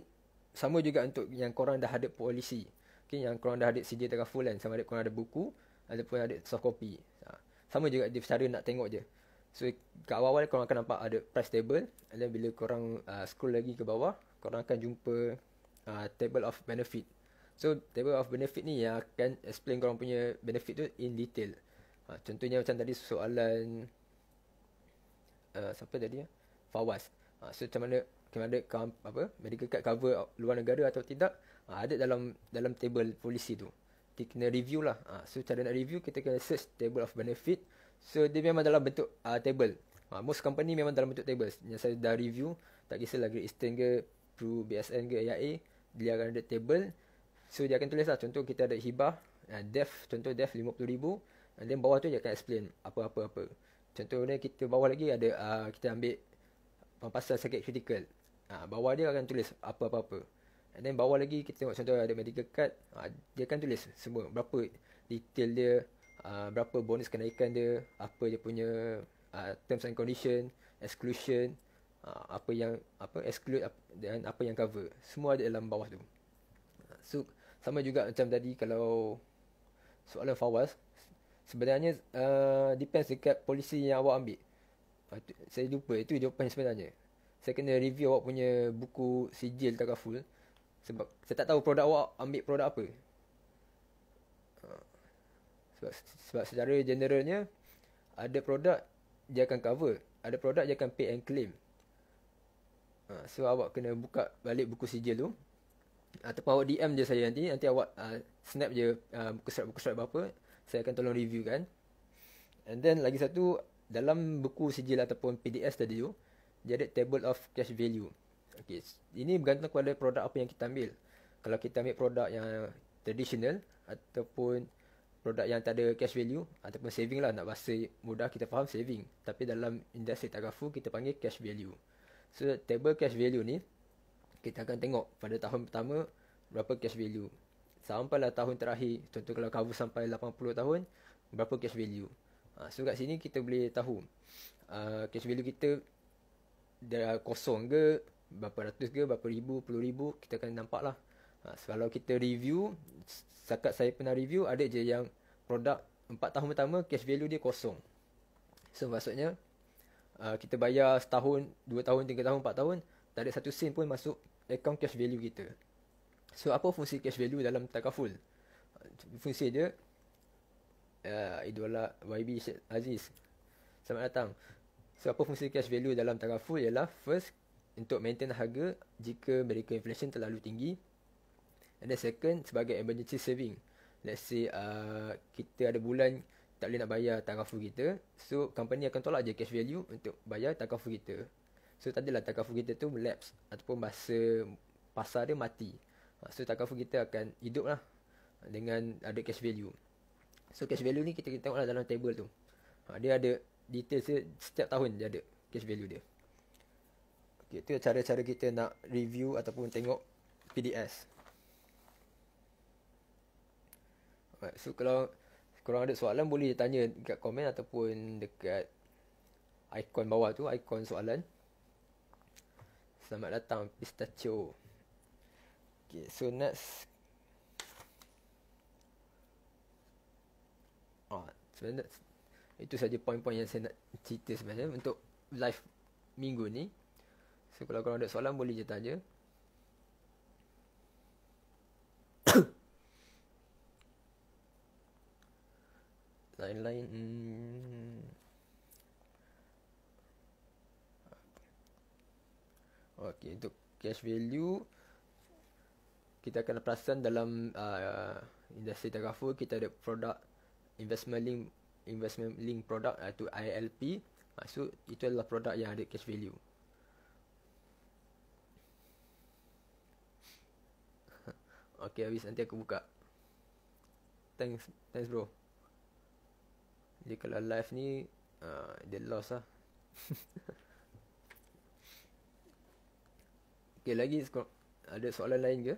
sama juga untuk yang korang dah ada policy okay, yang korang dah ada CD tengah kan sama ada korang ada buku ataupun ada soft copy uh, sama juga dia cara nak tengok je So kat awal-awal korang akan nampak ada price table And then bila korang uh, scroll lagi ke bawah Korang akan jumpa uh, table of benefit So table of benefit ni yang akan explain korang punya benefit tu in detail uh, Contohnya macam tadi soalan uh, Siapa tadi? Ya? Fawaz uh, So macam mana kemana apa medical card cover luar negara atau tidak uh, Ada dalam dalam table polisi tu Kita kena review lah uh, So cara nak review kita kena search table of benefit So dia memang dalam bentuk uh, table. Uh, most company memang dalam bentuk table. Yang saya dah review, tak kisahlah Great Eastern ke, Pru BSN ke, AIA, dia akan ada table. So dia akan tulis lah, contoh kita ada hibah, uh, def, contoh def RM50,000. And then bawah tu dia akan explain apa-apa-apa. Contoh ni kita bawah lagi ada, uh, kita ambil pasal sakit kritikal. Uh, ah, bawah dia akan tulis apa-apa-apa. And then bawah lagi kita tengok contoh ada medical card, uh, dia akan tulis semua, berapa detail dia, uh, berapa bonus kenaikan dia, apa dia punya uh, terms and condition, exclusion, uh, apa yang apa exclude dan apa yang cover. Semua ada dalam bawah tu. So sama juga macam tadi kalau soalan Fawaz sebenarnya uh, depends dekat polisi yang awak ambil. Uh, saya lupa itu jawapan sebenarnya. Saya kena review awak punya buku sijil tak takaful sebab saya tak tahu produk awak ambil produk apa sebab, sebab secara generalnya ada produk dia akan cover ada produk dia akan pay and claim ha, so awak kena buka balik buku sijil tu ataupun awak DM je saya nanti nanti awak uh, snap je uh, buku surat buku surat apa saya akan tolong review kan and then lagi satu dalam buku sijil ataupun PDS tadi tu dia ada table of cash value okay. ini bergantung kepada produk apa yang kita ambil kalau kita ambil produk yang traditional ataupun produk yang tak ada cash value ataupun saving lah nak bahasa mudah kita faham saving tapi dalam industri tagafu kita panggil cash value so table cash value ni kita akan tengok pada tahun pertama berapa cash value sampailah tahun terakhir contoh kalau cover sampai 80 tahun berapa cash value ha, so kat sini kita boleh tahu uh, cash value kita dah kosong ke berapa ratus ke berapa ribu puluh ribu kita akan nampak lah Ha, kalau kita review, sekat saya pernah review, ada je yang produk 4 tahun pertama, cash value dia kosong. So, maksudnya, uh, kita bayar setahun, 2 tahun, 3 tahun, 4 tahun, tak ada satu sen pun masuk account cash value kita. So, apa fungsi cash value dalam takaful? Fungsi dia, uh, ya, idola YB Aziz. Selamat datang. So, apa fungsi cash value dalam takaful ialah, first, untuk maintain harga jika mereka inflation terlalu tinggi, And then second sebagai emergency saving. Let's say uh, kita ada bulan tak boleh nak bayar takaful kita. So company akan tolak je cash value untuk bayar takaful kita. So tak adalah takaful kita tu lapse ataupun masa pasar dia mati. Ah, so takaful kita akan hidup lah dengan ada cash value. So cash value ni kita kita tengok lah dalam table tu. Ah, dia ada detail setiap tahun dia ada cash value dia. Okay, itu cara-cara kita nak review ataupun tengok PDS. Alright, so kalau korang ada soalan boleh tanya dekat komen ataupun dekat ikon bawah tu, ikon soalan. Selamat datang Pistachio. Okay, so next. Ah, sebenarnya itu saja poin-poin yang saya nak cerita sebenarnya untuk live minggu ni. So kalau korang ada soalan boleh je tanya. einleiten. Hmm. Okey, untuk cash value kita akan perasan dalam uh, industri tagaful kita ada produk investment link investment link produk iaitu uh, ILP. Maksud itu adalah produk yang ada cash value. Okey, habis nanti aku buka. Thanks, thanks bro. Jadi kalau life ni uh, Dia loss lah Okay lagi Ada soalan lain ke?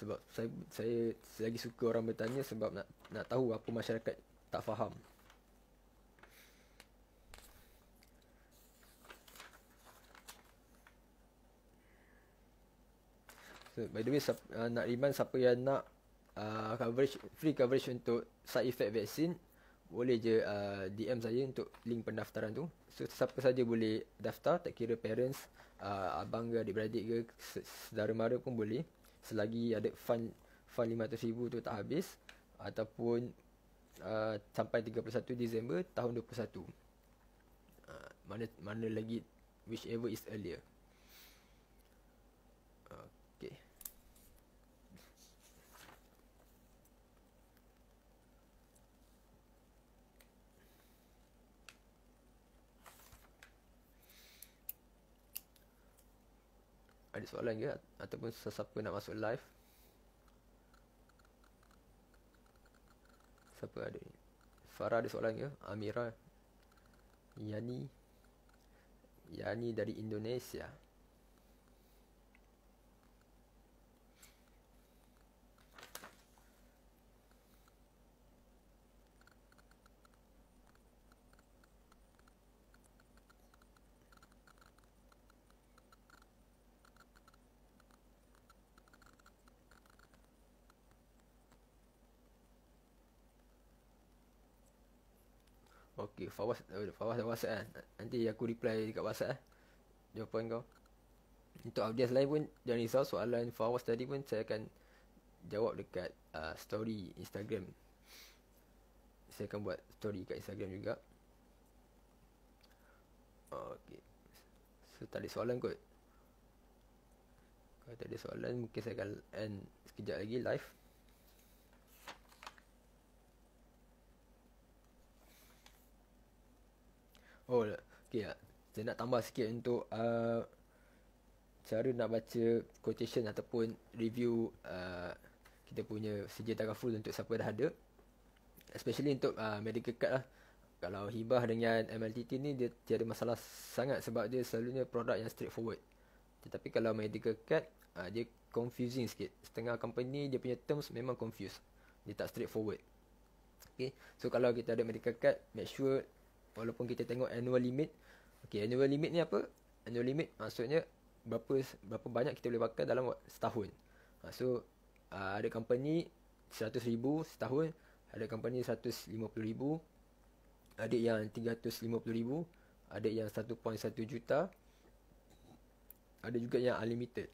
Sebab saya, saya Saya lagi suka orang bertanya Sebab nak nak tahu apa masyarakat Tak faham By the way, uh, nak remind siapa yang nak Uh, coverage free coverage untuk side effect vaksin boleh je uh, DM saya untuk link pendaftaran tu so siapa saja boleh daftar tak kira parents uh, abang ke adik-beradik ke saudara mara pun boleh selagi ada fund fund 500000 tu tak habis ataupun uh, sampai 31 Disember tahun 21 uh, mana mana lagi whichever is earlier ada soalan ke ataupun sesiapa nak masuk live siapa ada Farah ada soalan ke Amira Yani Yani dari Indonesia Indonesia Fawaz Fawaz dah whatsapp kan Nanti aku reply dekat whatsapp eh lah. Jawapan kau Untuk audience lain pun Jangan risau soalan Fawaz tadi pun Saya akan Jawab dekat uh, Story Instagram Saya akan buat story dekat Instagram juga Okay So tak ada soalan kot Kalau tak ada soalan Mungkin saya akan end Sekejap lagi live Oh, okay. Ah. Saya nak tambah sikit untuk uh, cara nak baca quotation ataupun review uh, kita punya sejarah takaful untuk siapa dah ada. Especially untuk uh, medical card lah. Kalau hibah dengan MLTT ni, dia tiada masalah sangat sebab dia selalunya produk yang straightforward. Tetapi kalau medical card, uh, dia confusing sikit. Setengah company, dia punya terms memang confused. Dia tak straightforward. Okay. So kalau kita ada medical card, make sure walaupun kita tengok annual limit okay annual limit ni apa annual limit maksudnya berapa berapa banyak kita boleh pakai dalam setahun ha, so uh, ada company 100000 setahun ada company 150000 ada yang 350000 ada yang 1.1 juta ada juga yang unlimited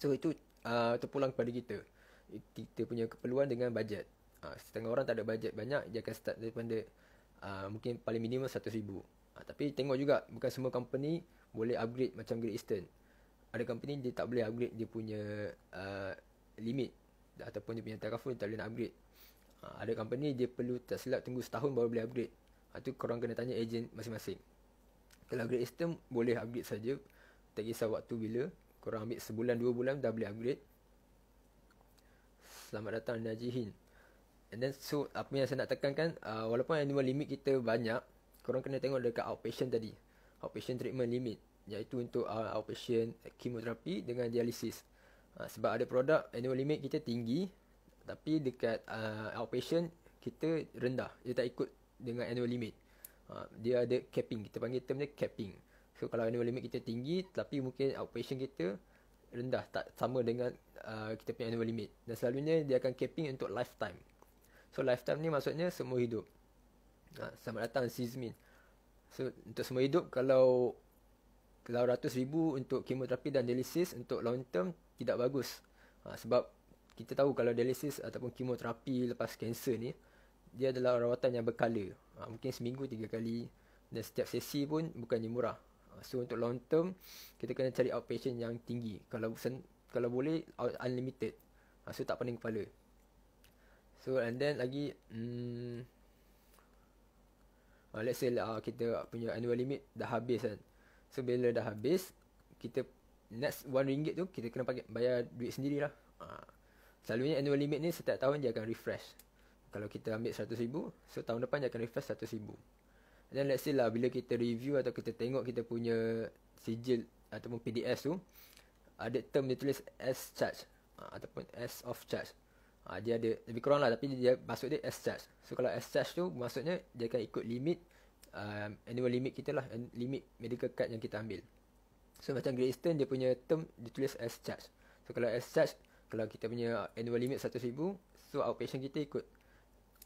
so itu uh, terpulang kepada kita kita punya keperluan dengan bajet ha, setengah orang tak ada bajet banyak dia akan start daripada Ah, mungkin paling minimum RM100,000 uh, ah, Tapi tengok juga bukan semua company boleh upgrade macam Great Eastern Ada company dia tak boleh upgrade dia punya uh, limit Ataupun dia punya telefon dia tak boleh nak upgrade uh, Ada company dia perlu tak silap tunggu setahun baru boleh upgrade Itu uh, korang kena tanya agent masing-masing Kalau Great Eastern boleh upgrade saja Tak kisah waktu bila Korang ambil sebulan dua bulan dah boleh upgrade Selamat datang Najihin And then so apa yang saya nak tekankan uh, walaupun annual limit kita banyak, korang kena tengok dekat outpatient tadi. Outpatient treatment limit iaitu untuk uh, outpatient kemoterapi dengan dialisis. Uh, sebab ada produk annual limit kita tinggi tapi dekat uh, outpatient kita rendah. Dia tak ikut dengan annual limit. Uh, dia ada capping. Kita panggil term dia capping. So kalau annual limit kita tinggi tapi mungkin outpatient kita rendah tak sama dengan uh, kita punya annual limit. Dan selalunya dia akan capping untuk lifetime. So lifetime ni maksudnya semua hidup. Ha, selamat datang Sizmin. So untuk semua hidup kalau kalau ratus ribu untuk kemoterapi dan dialisis untuk long term tidak bagus. Ha, sebab kita tahu kalau dialisis ataupun kemoterapi lepas kanser ni dia adalah rawatan yang berkala. Ha, mungkin seminggu tiga kali dan setiap sesi pun bukan bukannya murah. Ha, so untuk long term kita kena cari outpatient yang tinggi. Kalau kalau boleh unlimited. Ha, so tak pening kepala. So and then lagi hmm, uh, Let's say lah uh, kita punya annual limit dah habis kan So bila dah habis Kita next one ringgit tu kita kena pakai bayar duit sendirilah uh, ah, Selalunya annual limit ni setiap tahun dia akan refresh Kalau kita ambil seratus ribu So tahun depan dia akan refresh seratus ribu then let's say lah bila kita review atau kita tengok kita punya sijil ataupun PDS tu Ada term dia tulis as charge uh, Ataupun as of charge ha, dia ada lebih kurang lah tapi dia, dia maksud dia as such so kalau as such tu maksudnya dia akan ikut limit um, annual limit kita lah limit medical card yang kita ambil so macam Great Eastern dia punya term ditulis as such so kalau as such kalau kita punya annual limit RM100,000 so outpatient kita ikut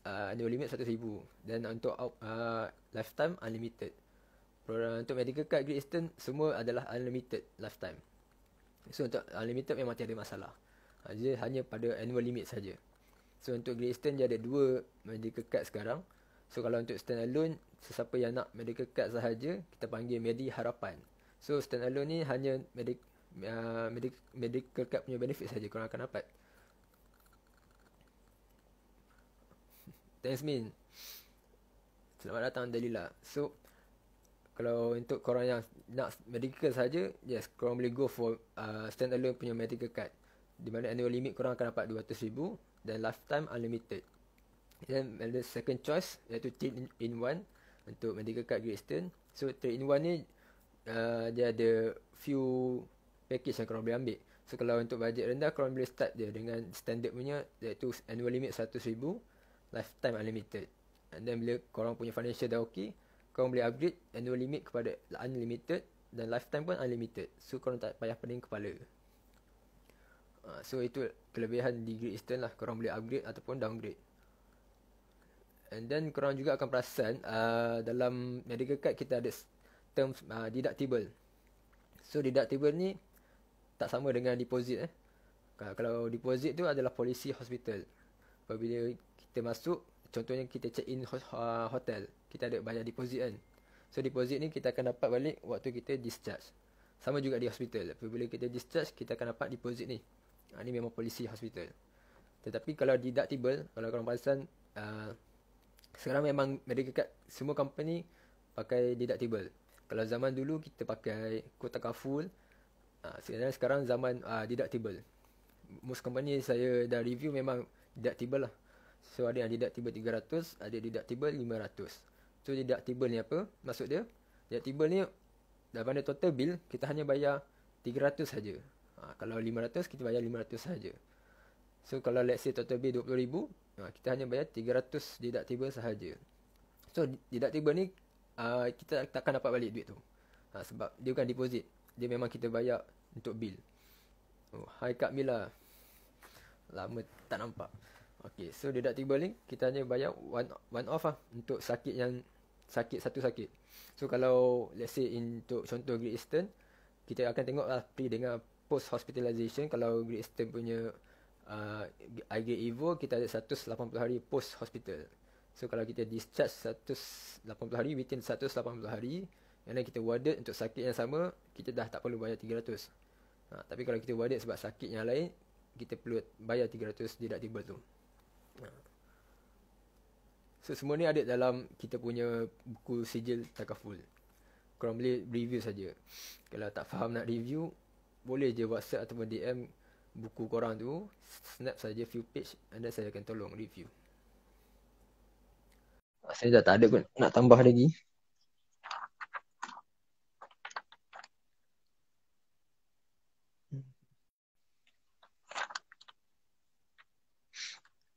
uh, annual limit RM100,000 dan untuk out, uh, lifetime unlimited untuk medical card Great Eastern semua adalah unlimited lifetime so untuk unlimited memang tiada masalah dia hanya pada annual limit saja. So untuk Great Eastern dia ada dua medical card sekarang. So kalau untuk stand alone, sesiapa yang nak medical card sahaja, kita panggil Medi Harapan. So stand alone ni hanya medic, uh, medic, medical card punya benefit saja korang akan dapat. Thanks Min. Selamat datang Dalila. So kalau untuk korang yang nak medical saja, yes, korang boleh go for uh, stand alone punya medical card di mana annual limit korang akan dapat 200 ribu dan lifetime unlimited. Then the second choice iaitu trade in one untuk medical card Great Eastern. So trade in one ni uh, dia ada few package yang korang boleh ambil. So kalau untuk budget rendah korang boleh start dia dengan standard punya iaitu annual limit 100 ribu lifetime unlimited. And then bila korang punya financial dah okey, korang boleh upgrade annual limit kepada unlimited dan lifetime pun unlimited. So korang tak payah pening kepala. Ah, so itu kelebihan di Great Eastern lah. Korang boleh upgrade ataupun downgrade. And then korang juga akan perasan uh, dalam medical card kita ada terms uh, deductible. So deductible ni tak sama dengan deposit eh. Kalau deposit tu adalah polisi hospital. Bila kita masuk, contohnya kita check in hotel, kita ada bayar deposit kan. So deposit ni kita akan dapat balik waktu kita discharge. Sama juga di hospital. Bila kita discharge, kita akan dapat deposit ni. Ha, ah, ini memang polisi hospital. Tetapi kalau deductible, kalau korang perasan, uh, sekarang memang medical card semua company pakai deductible. Kalau zaman dulu kita pakai kota kaful, uh, sekarang zaman uh, deductible. Most company saya dah review memang deductible lah. So ada yang deductible 300, ada deductible 500. So deductible ni apa? Maksud dia, deductible ni daripada total bill, kita hanya bayar 300 saja ha, Kalau 500 kita bayar 500 saja. So kalau let's say total bill 20,000 ha, Kita hanya bayar 300 deductible sahaja So deductible ni uh, Kita takkan dapat balik duit tu ha, Sebab dia bukan deposit Dia memang kita bayar untuk bill High oh, hi Kak Mila Lama tak nampak Okay, so deductible ni Kita hanya bayar one, one off lah Untuk sakit yang Sakit satu sakit So kalau let's say untuk contoh Great Eastern Kita akan tengok lah dengan post hospitalization kalau Great Eastern punya uh, IG Evo kita ada 180 hari post hospital so kalau kita discharge 180 hari within 180 hari and kita warded untuk sakit yang sama kita dah tak perlu bayar 300 uh, ha, tapi kalau kita warded sebab sakit yang lain kita perlu bayar 300 tiba tu ha. So semua ni ada dalam kita punya buku sijil takaful. Kurang boleh review saja. Kalau tak faham nak review, boleh je WhatsApp ataupun DM buku korang tu, snap saja few page anda saya akan tolong review. Ah, saya dah tak ada pun nak tambah lagi.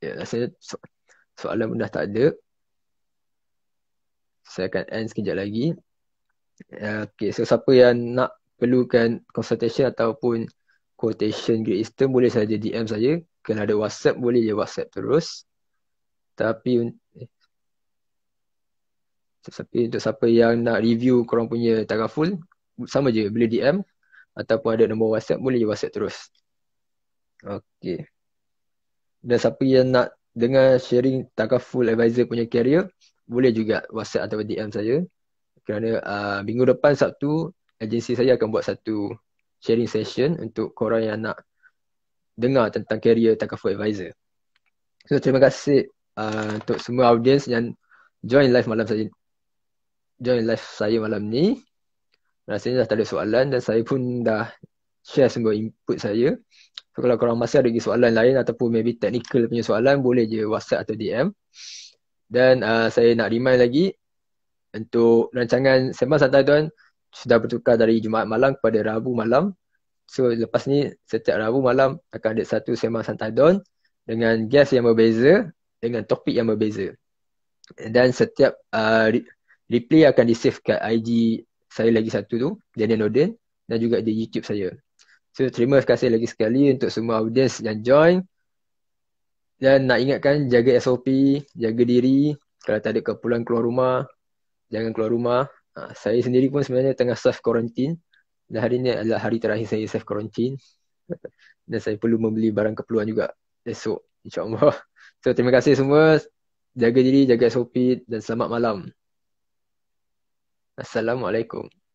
Ya, yeah, saya so, soalan pun dah tak ada. Saya akan end sekejap lagi. Ya, okay, so siapa yang nak perlukan consultation ataupun quotation Great Eastern boleh saja DM saya. Kalau ada WhatsApp boleh je WhatsApp terus. Tapi tapi untuk siapa yang nak review korang punya Tagaful sama je boleh DM ataupun ada nombor WhatsApp boleh je WhatsApp terus. Okey. Dan siapa yang nak dengar sharing Tagaful Advisor punya career boleh juga WhatsApp atau DM saya. Kerana uh, minggu depan Sabtu agensi saya akan buat satu sharing session untuk korang yang nak dengar tentang career takaful advisor. So terima kasih uh, untuk semua audiens yang join live malam saya. Join live saya malam ni. Rasanya dah tak ada soalan dan saya pun dah share semua input saya. So kalau korang masih ada lagi soalan lain ataupun maybe technical punya soalan boleh je WhatsApp atau DM. Dan uh, saya nak remind lagi untuk rancangan Sembang Santai Tuan, sudah bertukar dari Jumaat malam kepada Rabu malam. So lepas ni setiap Rabu malam akan ada satu semang don dengan guest yang berbeza dengan topik yang berbeza. Dan setiap uh, re- replay akan di-save kat IG saya lagi satu tu, Daniel Norden dan juga di YouTube saya. So terima kasih lagi sekali untuk semua audience yang join. Dan nak ingatkan jaga SOP, jaga diri kalau tak ada keperluan keluar rumah, jangan keluar rumah. Ha, saya sendiri pun sebenarnya tengah self quarantine dan hari ni adalah hari terakhir saya self quarantine dan saya perlu membeli barang keperluan juga esok insyaallah. So terima kasih semua jaga diri jaga SOP dan selamat malam. Assalamualaikum.